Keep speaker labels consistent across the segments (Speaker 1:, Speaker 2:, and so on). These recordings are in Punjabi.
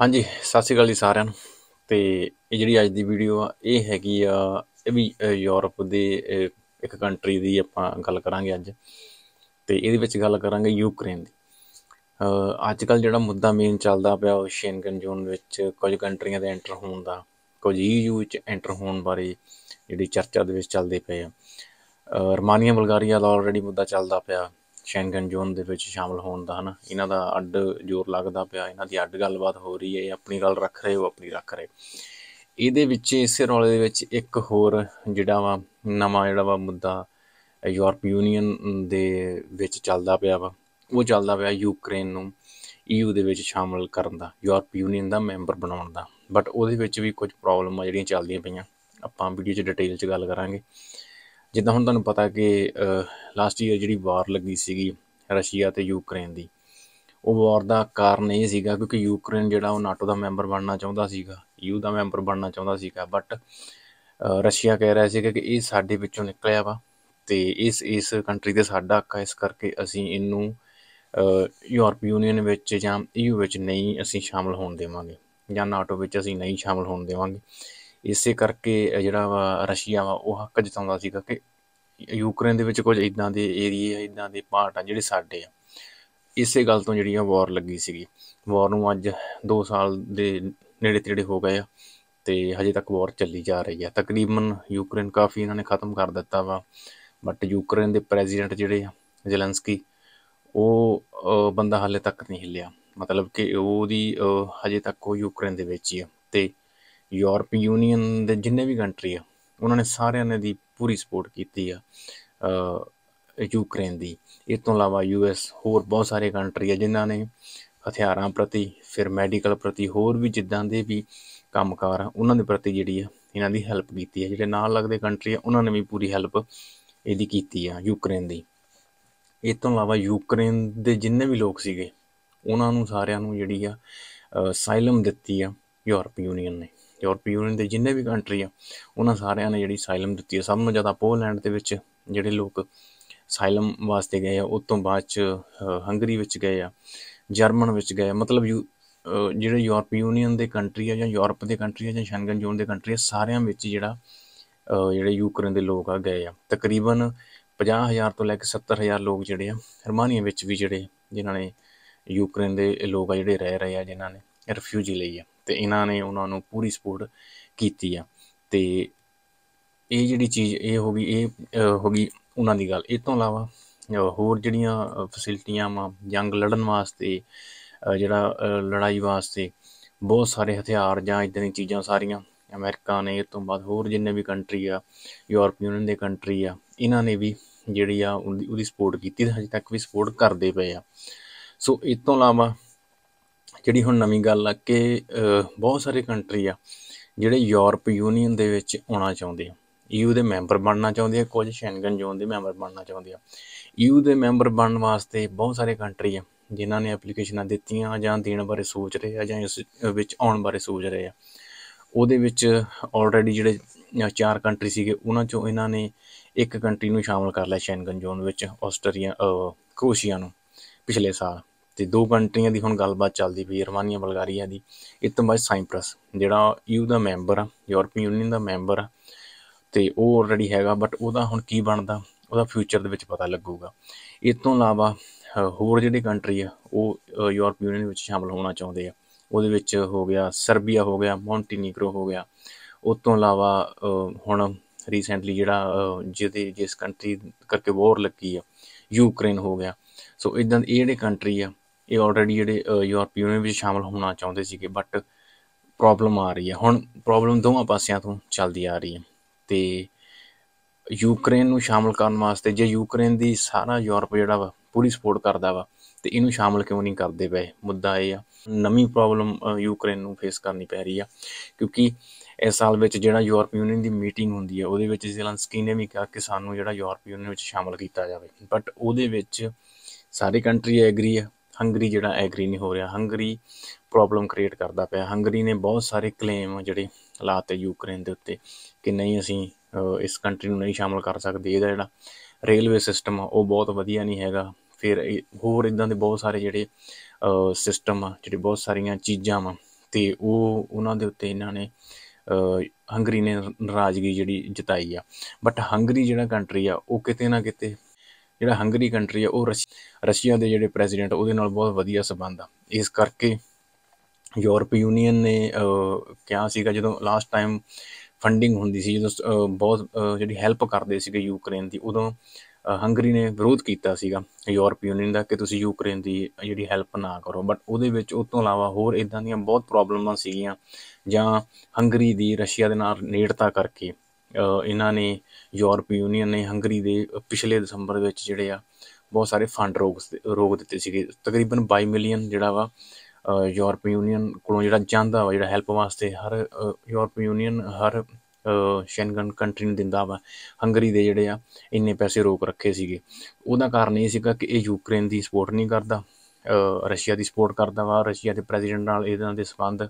Speaker 1: ਹਾਂਜੀ ਸਤਿ ਸ਼੍ਰੀ ਅਕਾਲ ਜੀ ਸਾਰਿਆਂ ਨੂੰ ਤੇ ਇਹ ਜਿਹੜੀ ਅੱਜ ਦੀ ਵੀਡੀਓ ਆ ਇਹ ਹੈਗੀ ਆ ਇਹ ਵੀ ਯੂਰਪ ਦੇ ਇੱਕ ਕੰਟਰੀ ਦੀ ਆਪਾਂ ਗੱਲ ਕਰਾਂਗੇ ਅੱਜ ਤੇ ਇਹਦੇ ਵਿੱਚ ਗੱਲ ਕਰਾਂਗੇ ਯੂਕਰੇਨ ਦੀ ਅੱਜ ਕੱਲ ਜਿਹੜਾ ਮੁੱਦਾ ਮੇਨ ਚੱਲਦਾ ਪਿਆ ਉਹ ਸ਼ੇਨਗਨ ਜ਼ੋਨ ਵਿੱਚ ਕੁਝ ਕੰਟਰੀਆਂ ਦੇ ਐਂਟਰ ਹੋਣ ਦਾ ਕੁਝ ਯੂ e ਵਿੱਚ ਐਂਟਰ ਹੋਣ ਬਾਰੇ ਜਿਹੜੀ ਚਰਚਾ ਦੇ ਵਿੱਚ ਚੱਲਦੇ ਪਏ ਆ ਰਮਾਨੀਆ ਬਲਗਾਰੀਆ ਦਾ ਆਲਰੇਡੀ ਮੁੱਦਾ ਚੱਲਦਾ ਪਿਆ ਸ਼ੈਂਗਨ ਜ਼ੋਨ ਦੇ ਵਿੱਚ ਸ਼ਾਮਲ ਹੋਣ ਦਾ ਹਨ ਇਹਨਾਂ ਦਾ ਅੱਡ ਜ਼ੋਰ ਲੱਗਦਾ ਪਿਆ ਇਹਨਾਂ ਦੀ ਅੱਡ ਗੱਲਬਾਤ ਹੋ ਰਹੀ ਹੈ ਆਪਣੀ ਗੱਲ ਰੱਖ ਰਹੇ ਉਹ ਆਪਣੀ ਰੱਖ ਰਹੇ ਇਹਦੇ ਵਿੱਚ ਇਸੇ ਰੌਲੇ ਦੇ ਵਿੱਚ ਇੱਕ ਹੋਰ ਜਿਹੜਾ ਵਾ ਨਵਾਂ ਜਿਹੜਾ ਵਾ ਮੁੱਦਾ ਯੂਰਪ ਯੂਨੀਅਨ ਦੇ ਵਿੱਚ ਚੱਲਦਾ ਪਿਆ ਵਾ ਉਹ ਚੱਲਦਾ ਪਿਆ ਯੂਕਰੇਨ ਨੂੰ ਈਯੂ ਦੇ ਵਿੱਚ ਸ਼ਾਮਲ ਕਰਨ ਦਾ ਯੂਰਪ ਯੂਨੀਅਨ ਦਾ ਮੈਂਬਰ ਬਣਾਉਣ ਦਾ ਬਟ ਉਹਦੇ ਵਿੱਚ ਵੀ ਕੁਝ ਪ੍ਰੋਬਲਮਾਂ ਜਿਹੜੀਆਂ ਚੱਲਦੀਆਂ ਪਈਆਂ ਆਪਾਂ ਵੀਡੀਓ 'ਚ ਡਿਟੇਲ 'ਚ ਗੱਲ ਕਰਾਂਗੇ ਜਿੱਦਾਂ ਹੁਣ ਤੁਹਾਨੂੰ ਪਤਾ ਕਿ ਲਾਸਟ ਈਅਰ ਜਿਹੜੀ ਵਾਰ ਲੱਗੀ ਸੀਗੀ ਰਸ਼ੀਆ ਤੇ ਯੂਕਰੇਨ ਦੀ ਉਹ ਵਾਰ ਦਾ ਕਾਰਨ ਇਹ ਸੀਗਾ ਕਿਉਂਕਿ ਯੂਕਰੇਨ ਜਿਹੜਾ ਉਹ ਨਾਟੋ ਦਾ ਮੈਂਬਰ ਬਣਨਾ ਚਾਹੁੰਦਾ ਸੀਗਾ ਯੂ ਦਾ ਮੈਂਬਰ ਬਣਨਾ ਚਾਹੁੰਦਾ ਸੀਗਾ ਬਟ ਰਸ਼ੀਆ ਕਹਿ ਰਿਹਾ ਸੀਗਾ ਕਿ ਇਹ ਸਾਡੇ ਵਿੱਚੋਂ ਨਿਕਲਿਆ ਵਾ ਤੇ ਇਸ ਇਸ ਕੰਟਰੀ ਤੇ ਸਾਡਾ ਹੱਕ ਹੈ ਇਸ ਕਰਕੇ ਅਸੀਂ ਇਹਨੂੰ ਯੂਰਪ ਯੂਨੀਅਨ ਵਿੱਚ ਜਾਂ ਯੂ e ਵਿੱਚ ਨਹੀਂ ਅਸੀਂ ਸ਼ਾਮਲ ਹੋਣ ਦੇਵਾਂਗੇ ਜਾਂ ਨਾਟੋ ਵਿੱਚ ਅਸੀਂ ਨਹੀਂ ਸ਼ਾਮਲ ਹੋਣ ਦੇਵਾਂਗੇ ਇਸੇ ਕਰਕੇ ਜਿਹੜਾ ਵਾ ਰਸ਼ੀਆ ਵਾ ਉਹ ਹੱਕ ਜਤਾਉਂਦਾ ਸੀ ਕਿ ਯੂਕਰੇਨ ਦੇ ਵਿੱਚ ਕੁਝ ਇਦਾਂ ਦੇ ਏਰੀਆ ਇਦਾਂ ਦੇ ਪਾਰਟ ਆ ਜਿਹੜੇ ਸਾਡੇ ਆ ਇਸੇ ਗੱਲ ਤੋਂ ਜਿਹੜੀ ਆ ਵਾਰ ਲੱਗੀ ਸੀਗੀ ਵਾਰ ਨੂੰ ਅੱਜ 2 ਸਾਲ ਦੇ ਨੇੜੇ ਤੇੜੇ ਹੋ ਗਏ ਆ ਤੇ ਹਜੇ ਤੱਕ ਵਾਰ ਚੱਲੀ ਜਾ ਰਹੀ ਆ ਤਕਰੀਬਨ ਯੂਕਰੇਨ ਕਾਫੀ ਇਹਨਾਂ ਨੇ ਖਤਮ ਕਰ ਦਿੱਤਾ ਵਾ ਬਟ ਯੂਕਰੇਨ ਦੇ ਪ੍ਰੈਜ਼ੀਡੈਂਟ ਜਿਹੜੇ ਆ ਜ਼ੈਲੈਂਸਕੀ ਉਹ ਬੰਦਾ ਹਾਲੇ ਤੱਕ ਨਹੀਂ ਹਿੱਲਿਆ ਮਤਲਬ ਕਿ ਉਹਦੀ ਹਜੇ ਤੱਕ ਉਹ ਯੂਕਰੇਨ ਦੇ ਵਿੱਚ ਹੀ ਆ ਤੇ ਯੂਰਪ ਯੂਨੀਅਨ ਦੇ ਜਿੰਨੇ ਵੀ ਕੰਟਰੀ ਆ ਉਹਨਾਂ ਨੇ ਸਾਰਿਆਂ ਨੇ ਦੀ ਪੂਰੀ ਸਪੋਰਟ ਕੀਤੀ ਆ ਯੂਕਰੇਨ ਦੀ ਇਸ ਤੋਂ ਇਲਾਵਾ ਯੂਐਸ ਹੋਰ ਬਹੁਤ ਸਾਰੇ ਕੰਟਰੀ ਆ ਜਿਨ੍ਹਾਂ ਨੇ ਹਥਿਆਰਾਂ ਪ੍ਰਤੀ ਫਿਰ ਮੈਡੀਕਲ ਪ੍ਰਤੀ ਹੋਰ ਵੀ ਜਿੱਦਾਂ ਦੇ ਵੀ ਕੰਮਕਾਰ ਆ ਉਹਨਾਂ ਦੇ ਪ੍ਰਤੀ ਜਿਹੜੀ ਆ ਇਹਨਾਂ ਦੀ ਹੈਲਪ ਕੀਤੀ ਆ ਜਿਹੜੇ ਨਾਲ ਲੱਗਦੇ ਕੰਟਰੀ ਆ ਉਹਨਾਂ ਨੇ ਵੀ ਪੂਰੀ ਹੈਲਪ ਇਹਦੀ ਕੀਤੀ ਆ ਯੂਕਰੇਨ ਦੀ ਇਸ ਤੋਂ ਇਲਾਵਾ ਯੂਕਰੇਨ ਦੇ ਜਿੰਨੇ ਵੀ ਲੋਕ ਸੀਗੇ ਉਹਨਾਂ ਨੂੰ ਸਾਰਿਆਂ ਨੂੰ ਜਿਹੜੀ ਆ ਸਾਇਲਮ ਦਿੱਤੀ ਆ ਯੂਰਪ ਯੂਨੀਅਨ ਨੇ ਯੂਰਪੀ ਯੂਨੀਅਨ ਦੇ ਜਿੰਨੇ ਵੀ ਕੰਟਰੀ ਆ ਉਹਨਾਂ ਸਾਰਿਆਂ ਨੇ ਜਿਹੜੀ ਸਾਈਲਮ ਦਿੱਤੀ ਹੈ ਸਭ ਤੋਂ ਜ਼ਿਆਦਾ ਪੋਲੈਂਡ ਦੇ ਵਿੱਚ ਜਿਹੜੇ ਲੋਕ ਸਾਈਲਮ ਵਾਸਤੇ ਗਏ ਆ ਉਸ ਤੋਂ ਬਾਅਦ ਚ ਹੰਗਰੀ ਵਿੱਚ ਗਏ ਆ ਜਰਮਨ ਵਿੱਚ ਗਏ ਮਤਲਬ ਜਿਹੜੇ ਯੂਰਪੀ ਯੂਨੀਅਨ ਦੇ ਕੰਟਰੀ ਆ ਜਾਂ ਯੂਰਪ ਦੇ ਕੰਟਰੀ ਆ ਜਾਂ ਸ਼ੰਗਨ ਜ਼ੋਨ ਦੇ ਕੰਟਰੀ ਆ ਸਾਰਿਆਂ ਵਿੱਚ ਜਿਹੜਾ ਜਿਹੜੇ ਯੂਕਰੇਨ ਦੇ ਲੋਕ ਆ ਗਏ ਆ ਤਕਰੀਬਨ 50000 ਤੋਂ ਲੈ ਕੇ 70000 ਲੋਕ ਜਿਹੜੇ ਆ ਰਮਾਨੀਆ ਵਿੱਚ ਵੀ ਜਿਹੜੇ ਜਿਨ੍ਹਾਂ ਨੇ ਯੂਕਰੇਨ ਦੇ ਲੋਕ ਆ ਜਿਹੜੇ ਰਹਿ ਰਹੇ ਆ ਜਿਨ੍ਹਾਂ ਨੇ ਰਿਫਿਊਜੀ ਲਈ ਆ ਤੇ ਇਹਨਾਂ ਨੇ ਉਹਨਾਂ ਨੂੰ ਪੂਰੀ ਸਪੋਰਟ ਕੀਤੀ ਆ ਤੇ ਇਹ ਜਿਹੜੀ ਚੀਜ਼ ਇਹ ਹੋ ਗਈ ਇਹ ਹੋ ਗਈ ਉਹਨਾਂ ਦੀ ਗੱਲ ਇਸ ਤੋਂ ਇਲਾਵਾ ਹੋਰ ਜਿਹੜੀਆਂ ਫੈਸਿਲਿਟੀਆਂ ਵਾ ਜੰਗ ਲੜਨ ਵਾਸਤੇ ਜਿਹੜਾ ਲੜਾਈ ਵਾਸਤੇ ਬਹੁਤ ਸਾਰੇ ਹਥਿਆਰ ਜਾਂ ਇਦਾਂ ਦੀਆਂ ਚੀਜ਼ਾਂ ਸਾਰੀਆਂ ਅਮਰੀਕਾ ਨੇ ਇਸ ਤੋਂ ਬਾਅਦ ਹੋਰ ਜਿੰਨੇ ਵੀ ਕੰਟਰੀ ਆ ਯੂਰਪ ਯੂਨੀਅਨ ਦੇ ਕੰਟਰੀ ਆ ਇਹਨਾਂ ਨੇ ਵੀ ਜਿਹੜੀ ਆ ਉਹਦੀ ਸਪੋਰਟ ਕੀਤੀ ਤੇ ਹਜੇ ਤੱਕ ਵੀ ਸਪੋਰਟ ਕਰਦੇ ਪਏ ਆ ਸੋ ਇਸ ਤੋਂ ਇਲਾਵਾ ਜਿਹੜੀ ਹੁਣ ਨਵੀਂ ਗੱਲ ਆ ਕਿ ਬਹੁਤ ਸਾਰੇ ਕੰਟਰੀ ਆ ਜਿਹੜੇ ਯੂਰਪ ਯੂਨੀਅਨ ਦੇ ਵਿੱਚ ਆਉਣਾ ਚਾਹੁੰਦੇ ਆ ਯੂ e ਦੇ ਮੈਂਬਰ ਬਣਨਾ ਚਾਹੁੰਦੇ ਆ ਕੁਝ ਸ਼ੈਂਗਨ ਜ਼ੋਨ ਦੇ ਮੈਂਬਰ ਬਣਨਾ ਚਾਹੁੰਦੇ ਆ ਯੂ e ਦੇ ਮੈਂਬਰ ਬਣਨ ਵਾਸਤੇ ਬਹੁਤ ਸਾਰੇ ਕੰਟਰੀ ਆ ਜਿਨ੍ਹਾਂ ਨੇ ਐਪਲੀਕੇਸ਼ਨਾਂ ਦਿੱਤੀਆਂ ਜਾਂ ਦੇਣ ਬਾਰੇ ਸੋਚ ਰਹੇ ਆ ਜਾਂ ਇਸ ਵਿੱਚ ਆਉਣ ਬਾਰੇ ਸੋਚ ਰਹੇ ਆ ਉਹਦੇ ਵਿੱਚ ਆਲਰੇਡੀ ਜਿਹੜੇ ਚਾਰ ਕੰਟਰੀ ਸੀਗੇ ਉਹਨਾਂ ਚੋਂ ਇਹਨਾਂ ਨੇ ਇੱਕ ਕੰਟਰੀ ਨੂੰ ਸ਼ਾਮਲ ਕਰ ਲਿਆ ਸ਼ੈਂਗਨ ਜ਼ੋਨ ਵਿੱਚ ਆਸਟਰੀਆ ਕ੍ਰੋਸ਼ੀਆ ਨੂੰ ਪਿਛਲੇ ਸਾਲ ਤੇ ਦੋ ਕੰਟਰੀਆਂ ਦੀ ਹੁਣ ਗੱਲਬਾਤ ਚੱਲਦੀ ਪਈ ਰਮਾਨੀਆ ਬਲਗਾਰੀਆ ਦੀ ਇਸ ਤੋਂ ਬਾਅਦ ਸਾਈਪ੍ਰਸ ਜਿਹੜਾ ਯੂ ਦਾ ਮੈਂਬਰ ਆ ਯੂਰਪੀਅਨ ਯੂਨੀਅਨ ਦਾ ਮੈਂਬਰ ਆ ਤੇ ਉਹ ਆਲਰੇਡੀ ਹੈਗਾ ਬਟ ਉਹਦਾ ਹੁਣ ਕੀ ਬਣਦਾ ਉਹਦਾ ਫਿਊਚਰ ਦੇ ਵਿੱਚ ਪਤਾ ਲੱਗੂਗਾ ਇਸ ਤੋਂ ਇਲਾਵਾ ਹੋਰ ਜਿਹੜੇ ਕੰਟਰੀ ਆ ਉਹ ਯੂਰਪੀਅਨ ਯੂਨੀਅਨ ਵਿੱਚ ਸ਼ਾਮਲ ਹੋਣਾ ਚਾਹੁੰਦੇ ਆ ਉਹਦੇ ਵਿੱਚ ਹੋ ਗਿਆ ਸਰਬੀਆ ਹੋ ਗਿਆ ਮੌਂਟੀਨੀਗਰੋ ਹੋ ਗਿਆ ਉਸ ਤੋਂ ਇਲਾਵਾ ਹੁਣ ਰੀਸੈਂਟਲੀ ਜਿਹੜਾ ਜਿਹਦੇ ਜਿਸ ਕੰਟਰੀ ਕਰਕੇ ਵਾਰ ਲੱਗੀ ਆ ਯੂਕਰੇਨ ਹੋ ਗਿਆ ਸੋ ਇਦਾਂ ਇਹ ਜਿਹੜੇ ਕੰਟਰੀ ਆ ਇਹ ਆਲਰੇਡੀ ਜਿਹੜੇ ਯੂਰਪ ਯੂਨੀਅਨ ਵਿੱਚ ਸ਼ਾਮਲ ਹੋਣਾ ਚਾਹੁੰਦੇ ਸੀਗੇ ਬਟ ਪ੍ਰੋਬਲਮ ਆ ਰਹੀ ਹੈ ਹੁਣ ਪ੍ਰੋਬਲਮ ਦੋਵਾਂ ਪਾਸਿਆਂ ਤੋਂ ਚੱਲਦੀ ਆ ਰਹੀ ਹੈ ਤੇ ਯੂਕਰੇਨ ਨੂੰ ਸ਼ਾਮਲ ਕਰਨ ਵਾਸਤੇ ਜੇ ਯੂਕਰੇਨ ਦੀ ਸਾਰਾ ਯੂਰਪ ਜਿਹੜਾ ਵਾ ਪੂਰੀ ਸਪੋਰਟ ਕਰਦਾ ਵਾ ਤੇ ਇਹਨੂੰ ਸ਼ਾਮਲ ਕਿਉਂ ਨਹੀਂ ਕਰਦੇ ਪਏ ਮੁੱਦਾ ਇਹ ਆ ਨਵੀਂ ਪ੍ਰੋਬਲਮ ਯੂਕਰੇਨ ਨੂੰ ਫੇਸ ਕਰਨੀ ਪੈ ਰਹੀ ਆ ਕਿਉਂਕਿ ਇਸ ਸਾਲ ਵਿੱਚ ਜਿਹੜਾ ਯੂਰਪ ਯੂਨੀਅਨ ਦੀ ਮੀਟਿੰਗ ਹੁੰਦੀ ਆ ਉਹਦੇ ਵਿੱਚ ਜ਼ੈਲੈਂਸਕੀ ਨੇ ਵੀ ਕਿਹਾ ਕਿ ਸਾਨੂੰ ਜਿਹੜਾ ਯੂਰਪ ਯੂਨੀਅਨ ਵਿੱਚ ਸ਼ਾਮਲ ਕੀਤਾ ਜਾਵੇ ਬਟ ਉਹਦੇ ਵਿੱਚ ਸਾਰੇ ਕੰਟਰੀ ਐਗਰੀ ਆ ਹੰਗਰੀ ਜਿਹੜਾ ਐਗਰੀ ਨਹੀਂ ਹੋ ਰਿਹਾ ਹੰਗਰੀ ਪ੍ਰੋਬਲਮ ਕ੍ਰੀਏਟ ਕਰਦਾ ਪਿਆ ਹੰਗਰੀ ਨੇ ਬਹੁਤ ਸਾਰੇ ਕਲੇਮ ਜਿਹੜੇ ਲਾਤੇ ਯੂਕਰੇਨ ਦੇ ਉੱਤੇ ਕਿ ਨਹੀਂ ਅਸੀਂ ਇਸ ਕੰਟਰੀ ਨੂੰ ਨਹੀਂ ਸ਼ਾਮਲ ਕਰ ਸਕਦੇ ਇਹਦਾ ਜਿਹੜਾ ਰੇਲਵੇ ਸਿਸਟਮ ਆ ਉਹ ਬਹੁਤ ਵਧੀਆ ਨਹੀਂ ਹੈਗਾ ਫਿਰ ਹੋਰ ਇਦਾਂ ਦੇ ਬਹੁਤ ਸਾਰੇ ਜਿਹੜੇ ਸਿਸਟਮ ਆ ਜਿਹੜੇ ਬਹੁਤ ਸਾਰੀਆਂ ਚੀਜ਼ਾਂ ਆ ਤੇ ਉਹ ਉਹਨਾਂ ਦੇ ਉੱਤੇ ਇਹਨਾਂ ਨੇ ਹੰਗਰੀ ਨੇ ਨਾਰਾਜ਼ਗੀ ਜਿਹੜੀ ਜਤਾਈ ਆ ਬਟ ਹੰਗਰੀ ਜਿਹੜਾ ਕੰਟਰੀ ਆ ਉਹ ਕਿਤੇ ਨਾ ਕਿਤੇ ਜਿਹੜਾ ਹੰਗਰੀ ਕੰਟਰੀ ਆ ਉਹ ਰਸ਼ੀਆ ਦੇ ਜਿਹੜੇ ਪ੍ਰੈਜ਼ੀਡੈਂਟ ਉਹਦੇ ਨਾਲ ਬਹੁਤ ਵਧੀਆ ਸਬੰਧ ਆ ਇਸ ਕਰਕੇ ਯੂਰਪ ਯੂਨੀਅਨ ਨੇ ਕਿਹਾ ਸੀਗਾ ਜਦੋਂ ਲਾਸਟ ਟਾਈਮ ਫੰਡਿੰਗ ਹੁੰਦੀ ਸੀ ਜਦੋਂ ਬਹੁਤ ਜਿਹੜੀ ਹੈਲਪ ਕਰਦੇ ਸੀਗੇ ਯੂਕਰੇਨ ਦੀ ਉਦੋਂ ਹੰਗਰੀ ਨੇ ਵਿਰੋਧ ਕੀਤਾ ਸੀਗਾ ਯੂਰਪ ਯੂਨੀਅਨ ਦਾ ਕਿ ਤੁਸੀਂ ਯੂਕਰੇਨ ਦੀ ਜਿਹੜੀ ਹੈਲਪ ਨਾ ਕਰੋ ਬਟ ਉਹਦੇ ਵਿੱਚ ਉਸ ਤੋਂ ਇਲਾਵਾ ਹੋਰ ਇਦਾਂ ਦੀਆਂ ਬਹੁਤ ਪ੍ਰੋਬਲਮਾਂ ਸੀਗੀਆਂ ਜਾਂ ਹੰਗਰੀ ਦੀ ਰਸ਼ੀਆ ਦੇ ਨਾਲ ਨੇੜਤਾ ਕਰਕੇ ਇਹਨਾਂ ਨੇ ਯੂਰਪ ਯੂਨੀਅਨ ਨੇ ਹੰਗਰੀ ਦੇ ਪਿਛਲੇ ਦਸੰਬਰ ਵਿੱਚ ਜਿਹੜੇ ਆ ਬਹੁਤ ਸਾਰੇ ਫੰਡ ਰੋਕ ਰੋਕ ਦਿੱਤੇ ਸੀਗੇ ਤਕਰੀਬਨ 22 ਮਿਲੀਅਨ ਜਿਹੜਾ ਵਾ ਯੂਰਪ ਯੂਨੀਅਨ ਕੋਲੋਂ ਜਿਹੜਾ ਜਾਂਦਾ ਵਾ ਜਿਹੜਾ ਹੈਲਪ ਵਾਸਤੇ ਹਰ ਯੂਰਪ ਯੂਨੀਅਨ ਹਰ ਸ਼ੈਂਗਨ ਕੰਟਰੀ ਨੂੰ ਦਿੰਦਾ ਵਾ ਹੰਗਰੀ ਦੇ ਜਿਹੜੇ ਆ ਇੰਨੇ ਪੈਸੇ ਰੋਕ ਰੱਖੇ ਸੀਗੇ ਉਹਦਾ ਕਾਰਨ ਇਹ ਸੀਗਾ ਕਿ ਇਹ ਯੂਕਰੇਨ ਦੀ ਸਪੋਰਟ ਨਹੀਂ ਕਰਦਾ ਰਸ਼ੀਆ ਦੀ ਸਪੋਰਟ ਕਰਦਾ ਵਾ ਰਸ਼ੀਆ ਦੇ ਪ੍ਰੈਜ਼ੀਡੈਂਟ ਨਾਲ ਇਹਨਾਂ ਦੇ ਸਬੰਧ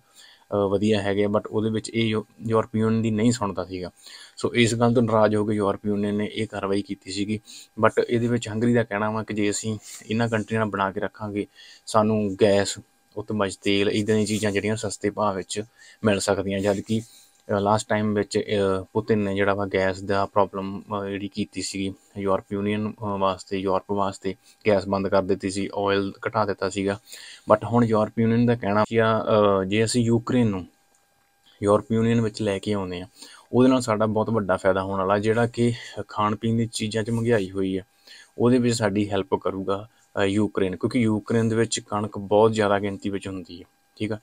Speaker 1: ਵਧੀਆ ਹੈਗੇ ਬਟ ਉਹਦੇ ਵਿੱਚ ਇਹ ਯੂਰਪੀਅਨ ਦੀ ਨਹੀਂ ਸੁਣਦਾ ਸੀਗਾ ਸੋ ਇਸ ਗੱਲ ਤੋਂ ਨਾਰਾਜ਼ ਹੋ ਕੇ ਯੂਰਪੀਅਨ ਨੇ ਇਹ ਕਾਰਵਾਈ ਕੀਤੀ ਸੀਗੀ ਬਟ ਇਹਦੇ ਵਿੱਚ ਹੰਗਰੀ ਦਾ ਕਹਿਣਾ ਵਾ ਕਿ ਜੇ ਅਸੀਂ ਇਹਨਾਂ ਕੰਟਰੀਆਂ ਨਾਲ ਬਣਾ ਕੇ ਰੱਖਾਂਗੇ ਸਾਨੂੰ ਗੈਸ ਉਤਮਜ ਤੇਲ ਇਦਾਂ ਦੀਆਂ ਚੀਜ਼ਾਂ ਜਿਹੜੀਆਂ ਸਸਤੇ ਭਾਅ ਵਿੱਚ ਮਿਲ ਸਕਦੀਆਂ ਜਦ ਕਿ ਲਾਸਟ ਟਾਈਮ ਵਿੱਚ ਪੁਤਿਨ ਨੇ ਜਿਹੜਾ ਵਾ ਗੈਸ ਦਾ ਪ੍ਰੋਬਲਮ ਜਿਹੜੀ ਕੀਤੀ ਸੀਗੀ ਯੂਰਪ ਯੂਨੀਅਨ ਵਾਸਤੇ ਯੂਰਪ ਵਾਸਤੇ ਗੈਸ ਬੰਦ ਕਰ ਦਿੱਤੀ ਸੀ ਆਇਲ ਘਟਾ ਦਿੱਤਾ ਸੀਗਾ ਬਟ ਹੁਣ ਯੂਰਪ ਯੂਨੀਅਨ ਦਾ ਕਹਿਣਾ ਕਿ ਜੇ ਅਸੀਂ ਯੂਕਰੇਨ ਨੂੰ ਯੂਰਪ ਯੂਨੀਅਨ ਵਿੱਚ ਲੈ ਕੇ ਆਉਂਦੇ ਆ ਉਹਦੇ ਨਾਲ ਸਾਡਾ ਬਹੁਤ ਵੱਡਾ ਫਾਇਦਾ ਹੋਣ ਵਾਲਾ ਜਿਹੜਾ ਕਿ ਖਾਣ ਪੀਣ ਦੀ ਚੀਜ਼ਾਂ 'ਚ ਮਹਿੰਗਾਈ ਹੋਈ ਹੈ ਉਹਦੇ ਵਿੱਚ ਸਾਡੀ ਹੈਲਪ ਕਰੂਗਾ ਯੂਕਰੇਨ ਕਿਉਂਕਿ ਯੂਕਰੇਨ ਦੇ ਵਿੱਚ ਕਣਕ ਬਹੁਤ ਜ਼ਿਆਦਾ ਗਿਣਤੀ ਵਿੱਚ ਹੁੰਦੀ ਹੈ ਠੀਕ ਆ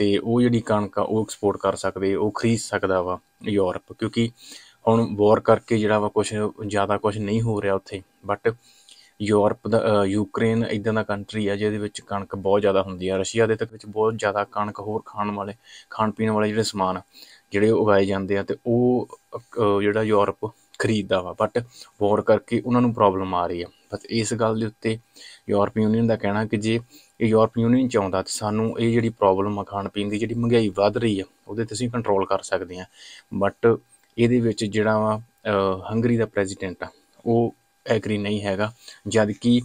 Speaker 1: ਤੇ ਉਹ ਜਿਹੜੀ ਕਣਕ ਆ ਉਹ ਐਕਸਪੋਰਟ ਕਰ ਸਕਦੇ ਉਹ ਖਰੀਦ ਸਕਦਾ ਵਾ ਯੂਰਪ ਕਿਉਂਕਿ ਹੁਣ ਵਾਰ ਕਰਕੇ ਜਿਹੜਾ ਵਾ ਕੁਝ ਜ਼ਿਆਦਾ ਕੁਝ ਨਹੀਂ ਹੋ ਰਿਹਾ ਉੱਥੇ ਬਟ ਯੂਰਪ ਦਾ ਯੂਕਰੇਨ ਇਦਾਂ ਦਾ ਕੰਟਰੀ ਆ ਜਿਹਦੇ ਵਿੱਚ ਕਣਕ ਬਹੁਤ ਜ਼ਿਆਦਾ ਹੁੰਦੀ ਆ ਰਸ਼ੀਆ ਦੇ ਤੱਕ ਵਿੱਚ ਬਹੁਤ ਜ਼ਿਆਦਾ ਕਣਕ ਹੋਰ ਖਾਣ ਵਾਲੇ ਖਾਣ ਪੀਣ ਵਾਲੇ ਜਿਹੜੇ ਸਮਾਨ ਜਿਹੜੇ ਉਗਾਏ ਜਾਂਦੇ ਆ ਤੇ ਉਹ ਜਿਹੜਾ ਯੂਰਪ ਖਰੀਦਦਾ ਵਾ ਬਟ ਵਾਰ ਕਰਕੇ ਉਹਨਾਂ ਨੂੰ ਪ੍ਰੋਬਲਮ ਆ ਰਹੀ ਆ ਬਸ ਇਸ ਗੱਲ ਦੇ ਉੱਤੇ ਯੂਰਪ ਯੂਨੀਅਨ ਦਾ ਕਹਿਣਾ ਕਿ ਜੇ ਇਹ ਯੂਰਪ ਯੂਨੀਅਨ ਚ ਆਉਂਦਾ ਸਾਨੂੰ ਇਹ ਜਿਹੜੀ ਪ੍ਰੋਬਲਮ ਆ ਖਾਣ ਪੀਣ ਦੀ ਜਿਹੜੀ ਮਹਿੰਗਾਈ ਵੱਧ ਰਹੀ ਆ ਉਹਦੇ ਤੇ ਅਸੀਂ ਕੰਟਰੋਲ ਕਰ ਸਕਦੇ ਆ ਬਟ ਇਹਦੇ ਵਿੱਚ ਜਿਹੜਾ ਵਾ ਹੰਗਰੀ ਦਾ ਪ੍ਰੈਜ਼ੀਡੈਂਟ ਆ ਉਹ ਐਗਰੀ ਨਹੀਂ ਹੈਗਾ ਜਦ ਕਿ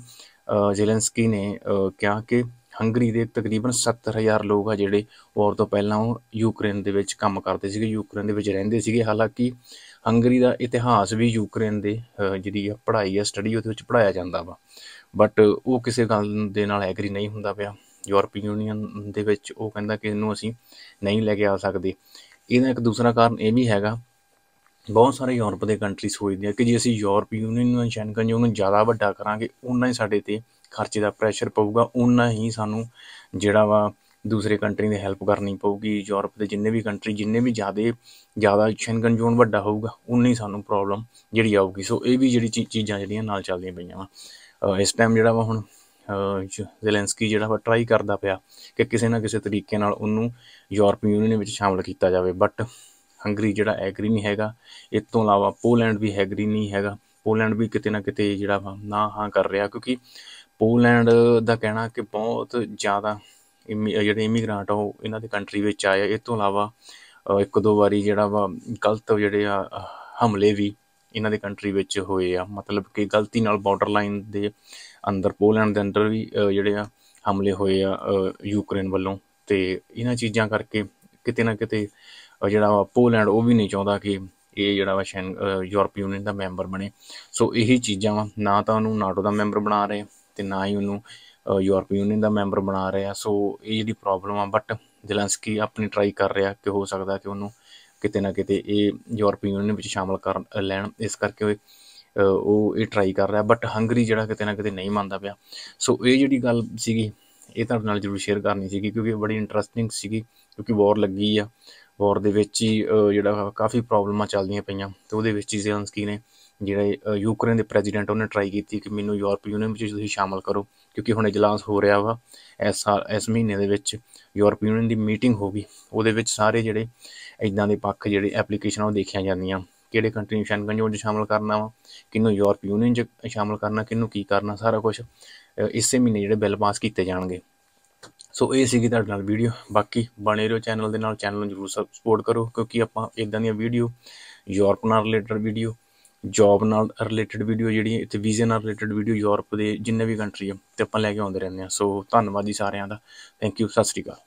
Speaker 1: ਜ਼ੇਲੈਂਸਕੀ ਨੇ ਕਿਹਾ ਕਿ ਹੰਗਰੀ ਦੇ ਤਕਰੀਬਨ 70000 ਲੋਕ ਆ ਜਿਹੜੇ ਔਰ ਤੋਂ ਪਹਿਲਾਂ ਉਹ ਯੂਕਰੇਨ ਦੇ ਵਿੱਚ ਕੰਮ ਕਰਦੇ ਸੀਗੇ ਯੂਕਰੇਨ ਦੇ ਵਿੱਚ ਰਹਿੰਦੇ ਸੀਗੇ ਹਾਲਾਂਕਿ ਹੰਗਰੀ ਦਾ ਇਤਿਹਾਸ ਵੀ ਯੂਕਰੇਨ ਦੇ ਜਿਹੜੀ ਆ ਪੜ੍ਹਾਈ ਆ ਸਟੱਡੀ ਉਹਦੇ ਵਿੱਚ ਪੜਾਇਆ ਜਾਂਦਾ ਵਾ ਬਟ ਉਹ ਕਿਸੇ ਗੱਲ ਦੇ ਨਾਲ ਐਗਰੀ ਨਹੀਂ ਹੁੰਦਾ ਪਿਆ ਯੂਰਪੀ ਯੂਨੀਅਨ ਦੇ ਵਿੱਚ ਉਹ ਕਹਿੰਦਾ ਕਿ ਇਹਨੂੰ ਅਸੀਂ ਨਹੀਂ ਲੈ ਕੇ ਆ ਸਕਦੇ ਇਹਦਾ ਇੱਕ ਦੂਸਰਾ ਕਾਰਨ ਇਹ ਵੀ ਹੈਗਾ ਬਹੁਤ ਸਾਰੇ ਯੂਰਪ ਦੇ ਕੰਟਰੀ ਸੋਚਦੇ ਆ ਕਿ ਜੇ ਅਸੀਂ ਯੂਰਪੀ ਯੂਨੀਅਨ ਨੂੰ ਸ਼ੈਨਗਨ ਨੂੰ ਜ਼ਿਆਦਾ ਵੱਡਾ ਕਰਾਂਗੇ ਉਨਾ ਹੀ ਸਾਡੇ ਤੇ ਖਰਚੇ ਦਾ ਪ੍ਰੈਸ਼ਰ ਪਊਗਾ ਉਨਾ ਹੀ ਸਾਨੂੰ ਜਿਹੜਾ ਵਾ ਦੂਸਰੇ ਕੰਟਰੀ ਦੀ ਹੈਲਪ ਕਰਨੀ ਪਊਗੀ ਯੂਰਪ ਦੇ ਜਿੰਨੇ ਵੀ ਕੰਟਰੀ ਜਿੰਨੇ ਵੀ ਜ਼ਿਆਦਾ ਜ਼ਿਆਦਾ ਸ਼ੈਂਗਨ ਜ਼ੋਨ ਵੱਡਾ ਹੋਊਗਾ ਉਨੀ ਸਾਨੂੰ ਪ੍ਰੋਬਲਮ ਜਿਹੜੀ ਆਊਗੀ ਸੋ ਇਹ ਵੀ ਜਿਹੜੀ ਚੀਜ਼ਾਂ ਜਿਹੜੀਆਂ ਨਾਲ ਚੱਲਦੀਆਂ ਪਈਆਂ ਵਾ ਇਸ ਟਾਈਮ ਜਿਹੜਾ ਵਾ ਹੁਣ ਜ਼ੈਲੈਂਸਕੀ ਜਿਹੜਾ ਵਾ ਟਰਾਈ ਕਰਦਾ ਪਿਆ ਕਿ ਕਿਸੇ ਨਾ ਕਿਸੇ ਤਰੀਕੇ ਨਾਲ ਉਹਨੂੰ ਯੂਰਪ ਯੂਨੀਅਨ ਵਿੱਚ ਸ਼ਾਮਲ ਕੀਤਾ ਜਾਵੇ ਬਟ ਹੰਗਰੀ ਜਿਹੜਾ ਐਗਰੀ ਨਹੀਂ ਹੈਗਾ ਇਸ ਤੋਂ ਇਲਾਵਾ ਪੋਲੈਂਡ ਵੀ ਐਗਰੀ ਨਹੀਂ ਹੈਗਾ ਪੋਲੈਂਡ ਵੀ ਕਿਤੇ ਨਾ ਕਿਤੇ ਜਿਹੜਾ ਵਾ ਨਾ ਹਾਂ ਕਰ ਰਿਹਾ ਕਿਉਂਕਿ ਪੋਲੈਂਡ ਦਾ ਕਹਿਣਾ ਕਿ ਬਹੁਤ ਜ਼ਿਆਦਾ ਜਿਹੜੇ ਇਮੀਗ੍ਰੈਂਟ ਆ ਉਹ ਇਹਨਾਂ ਦੇ ਕੰਟਰੀ ਵਿੱਚ ਆਏ ਇਹ ਤੋਂ ਇਲਾਵਾ ਇੱਕ ਦੋ ਵਾਰੀ ਜਿਹੜਾ ਵਾ ਗਲਤ ਜਿਹੜੇ ਆ ਹਮਲੇ ਵੀ ਇਹਨਾਂ ਦੇ ਕੰਟਰੀ ਵਿੱਚ ਹੋਏ ਆ ਮਤਲਬ ਕਿ ਗਲਤੀ ਨਾਲ ਬਾਰਡਰ ਲਾਈਨ ਦੇ ਅੰਦਰ ਪੋਲੈਂਡ ਦੇ ਅੰਦਰ ਵੀ ਜਿਹੜੇ ਆ ਹਮਲੇ ਹੋਏ ਆ ਯੂਕਰੇਨ ਵੱਲੋਂ ਤੇ ਇਹਨਾਂ ਚੀਜ਼ਾਂ ਕਰਕੇ ਕਿਤੇ ਨਾ ਕਿਤੇ ਜਿਹੜਾ ਪੋਲੈਂਡ ਉਹ ਵੀ ਨਹੀਂ ਚਾਹੁੰਦਾ ਕਿ ਇਹ ਜਿਹੜਾ ਵਾ ਯੂਰਪ ਯੂਨੀਅਨ ਦਾ ਮੈਂਬਰ ਬਣੇ ਸੋ ਇਹੀ ਚੀਜ਼ਾਂ ਨਾ ਤਾਂ ਉਹਨੂੰ ਨਾਟੋ ਦਾ ਮੈਂਬਰ ਬਣਾ ਰਹੇ ਤੇ ਨਾ ਹੀ ਉਹਨੂੰ ਯੂਰਪੀ ਯੂਨੀਅਨ ਦਾ ਮੈਂਬਰ ਬਣਾ ਰਿਹਾ ਸੋ ਇਹ ਜਿਹੜੀ ਪ੍ਰੋਬਲਮ ਆ ਬਟ ਜ਼ੈਲੈਂਸਕੀ ਆਪਣੀ ਟਰਾਈ ਕਰ ਰਿਹਾ ਕਿ ਹੋ ਸਕਦਾ ਕਿ ਉਹਨੂੰ ਕਿਤੇ ਨਾ ਕਿਤੇ ਇਹ ਯੂਰਪੀ ਯੂਨੀਅਨ ਵਿੱਚ ਸ਼ਾਮਲ ਕਰ ਲੈਣ ਇਸ ਕਰਕੇ ਉਹ ਉਹ ਇਹ ਟਰਾਈ ਕਰ ਰਿਹਾ ਬਟ ਹੰਗਰੀ ਜਿਹੜਾ ਕਿਤੇ ਨਾ ਕਿਤੇ ਨਹੀਂ ਮੰਨਦਾ ਪਿਆ ਸੋ ਇਹ ਜਿਹੜੀ ਗੱਲ ਸੀਗੀ ਇਹ ਤੁਹਾਡੇ ਨਾਲ ਜ਼ਰੂਰ ਸ਼ੇਅਰ ਕਰਨੀ ਸੀਗੀ ਕਿਉਂਕਿ ਇਹ ਬੜੀ ਇੰਟਰਸਟਿੰਗ ਸੀਗੀ ਕਿਉਂਕਿ ਵਾਰ ਲੱਗੀ ਆ ਵਾਰ ਦੇ ਵਿੱਚ ਹੀ ਜਿਹੜਾ ਕਾਫੀ ਪ੍ਰੋਬਲਮਾਂ ਚੱਲਦੀਆਂ ਪਈਆਂ ਤੇ ਉਹਦੇ ਵਿੱਚ ਹੀ ਜ਼ੈਲੈਂਸਕੀ ਨੇ ਜਿਹੜੇ ਯੂਕਰੇਨ ਦੇ ਪ੍ਰੈਜ਼ੀਡੈਂਟ ਉਹਨੇ ਟਰਾਈ ਕੀਤੀ ਕਿ ਮੈਨੂੰ ਯੂਰਪ ਯੂਨੀਅਨ ਵਿੱਚ ਤੁਸੀਂ ਸ਼ਾਮਲ ਕਰੋ ਕਿਉਂਕਿ ਹੁਣ ਇਜਲਾਸ ਹੋ ਰਿਹਾ ਵਾ ਇਸ ਸਾਲ ਇਸ ਮਹੀਨੇ ਦੇ ਵਿੱਚ ਯੂਰਪ ਯੂਨੀਅਨ ਦੀ ਮੀਟਿੰਗ ਹੋਗੀ ਉਹਦੇ ਵਿੱਚ ਸਾਰੇ ਜਿਹੜੇ ਇਦਾਂ ਦੇ ਪੱਖ ਜਿਹੜੇ ਐਪਲੀਕੇਸ਼ਨਾਂ ਉਹ ਦੇਖੀਆਂ ਜਾਂਦੀਆਂ ਕਿਹੜੇ ਕੰਟਰੀ ਨੂੰ ਸ਼ੈਂਗਨ ਜ਼ੋਨ 'ਚ ਸ਼ਾਮਲ ਕਰਨਾ ਵਾ ਕਿਹਨੂੰ ਯੂਰਪ ਯੂਨੀਅਨ 'ਚ ਸ਼ਾਮਲ ਕਰਨਾ ਕਿਹਨੂੰ ਕੀ ਕਰਨਾ ਸਾਰਾ ਕੁਝ ਇਸੇ ਮਹੀਨੇ ਜਿਹੜੇ ਬਿੱਲ ਪਾਸ ਕੀਤੇ ਜਾਣਗੇ ਸੋ ਇਹ ਸੀਗੀ ਤੁਹਾਡੇ ਨਾਲ ਵੀਡੀਓ ਬਾਕੀ ਬਣੇ ਰਹੋ ਚੈਨਲ ਦੇ ਨਾਲ ਚੈਨਲ ਨੂੰ ਜਰੂਰ ਸਪੋਰਟ ਕਰੋ ਕਿਉਂਕਿ ਆਪਾਂ ਇਦਾਂ ਦੀਆਂ ਵੀਡੀਓ ਯੂਰਪ ਨਾਲ ਰਿਲੇਟਡ ਵੀਡੀਓ ਜੌਬ ਨਾਲ ਰਿਲੇਟਡ ਵੀਡੀਓ ਜਿਹੜੀਆਂ ਇੱਥੇ ਵੀਜ਼ੇ ਨਾਲ ਰਿਲੇਟਡ ਵੀਡੀਓ ਯੂਰਪ ਦੇ ਜਿੰਨੇ ਵੀ ਕੰਟਰੀ ਆ ਤੇ ਆਪਾਂ ਲੈ ਕੇ ਆਉਂਦੇ ਰਹਿੰਦੇ ਆ ਸੋ ਧੰਨਵਾਦ ਜੀ ਸਾਰਿਆਂ ਦਾ ਥੈਂਕ ਯੂ ਸਤਿ ਸ੍ਰੀ ਅਕਾਲ